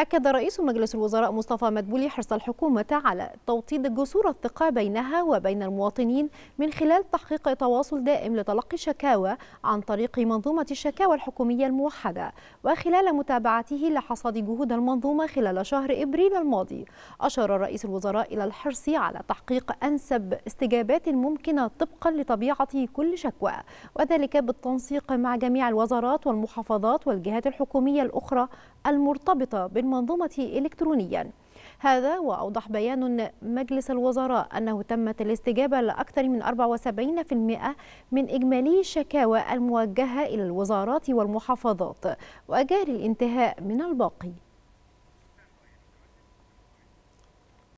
أكد رئيس مجلس الوزراء مصطفى مدبولي حرص الحكومة على توطيد جسور الثقة بينها وبين المواطنين من خلال تحقيق تواصل دائم لتلقي الشكاوى عن طريق منظومة الشكاوى الحكومية الموحدة وخلال متابعته لحصاد جهود المنظومة خلال شهر إبريل الماضي أشار رئيس الوزراء إلى الحرص على تحقيق أنسب استجابات ممكنة طبقا لطبيعة كل شكوى وذلك بالتنسيق مع جميع الوزارات والمحافظات والجهات الحكومية الأخرى المرتبطة بالمنظومة المنظومة إلكترونيا هذا وأوضح بيان مجلس الوزراء أنه تمت الاستجابة لأكثر من 74% من إجمالي الشكاوى الموجهة إلى الوزارات والمحافظات وأجار الانتهاء من الباقي